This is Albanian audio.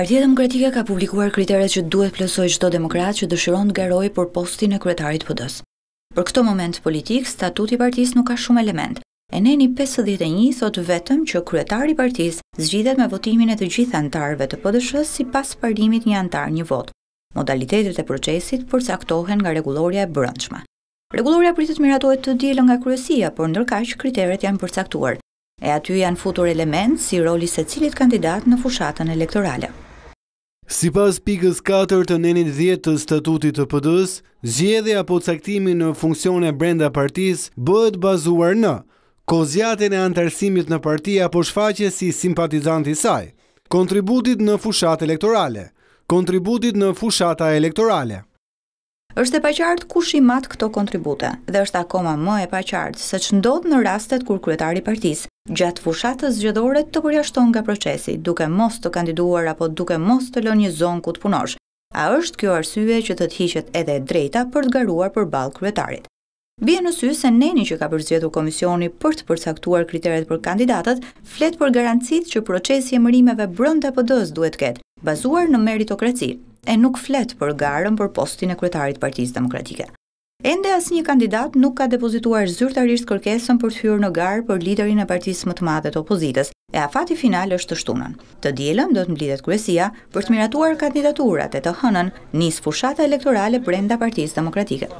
Partia Demokratike ka publikuar kriteret që duhet plësoj qdo demokrat që dëshiron të garoj për postin e kretarit pëdës. Për këto moment politik, statuti partis nuk ka shumë element. Eneni 51 thot vetëm që kretari partis zgjidhet me votimin e të gjithë antarve të pëdëshës si pas parimit një antar një vot. Modalitetet e procesit përcaktohen nga regulorja e brëndshma. Regulorja pritët miratohet të dilë nga kryesia, por që kriteret janë përcaktuar. E aty janë futur element si roli se cilit kandidat në fushatën elektorale. Si pas pikës 4 të nenit 10 të statutit të pëdës, zjedhe apo caktimi në funksione brenda partis bëhet bazuar në kozjate në antarësimit në parti apo shfaqe si simpatizant i saj, kontributit në fushat elektorale, kontributit në fushata elektorale. Është e paqartë kush i mat këto kontribute dhe është akoma më e paqartë se ç'ndodh në rastet kur kryetari i partisë gjatë fushatës zgjedhore të përjashton nga procesi, duke mos të kandiduar apo duke mos të lënë një zonë ku të punosh. A është kjo arsye që të të hiqet edhe e drejta për të garuar për ball kryetarit? Bie në sy se neni që ka përzgjedhur komisioni për të përcaktuar kriteret për kandidatët, flet për garancitë që procesi i emërimeve brenda PD-s duhet të ketë, bazuar në meritokraci, e nuk flet për garën për postin e kryetarit Partisë Demokratike. Ende asnjë kandidat nuk ka depozituar zyrtarisht kërkesën për të hyrë në garë për liderin e partisë më të madhe të opozitës, e afati final është të shtunën. Të dielën do të mblidhet kryesia për të miratuar kandidaturat e të hënën nis fushata elektorale brenda Partisë Demokratike.